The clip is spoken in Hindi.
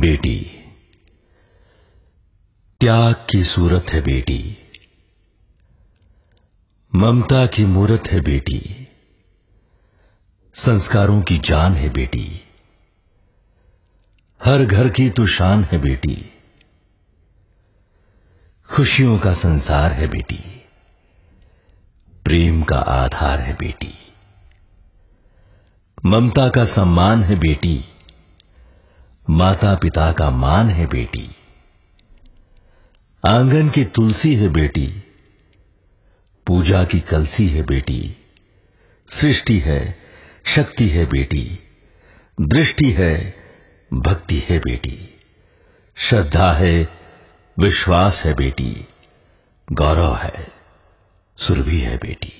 बेटी त्याग की सूरत है बेटी ममता की मूरत है बेटी संस्कारों की जान है बेटी हर घर की तो शान है बेटी खुशियों का संसार है बेटी प्रेम का आधार है बेटी ममता का सम्मान है बेटी माता पिता का मान है बेटी आंगन की तुलसी है बेटी पूजा की कलसी है बेटी सृष्टि है शक्ति है बेटी दृष्टि है भक्ति है बेटी श्रद्धा है विश्वास है बेटी गौरव है सुरभि है बेटी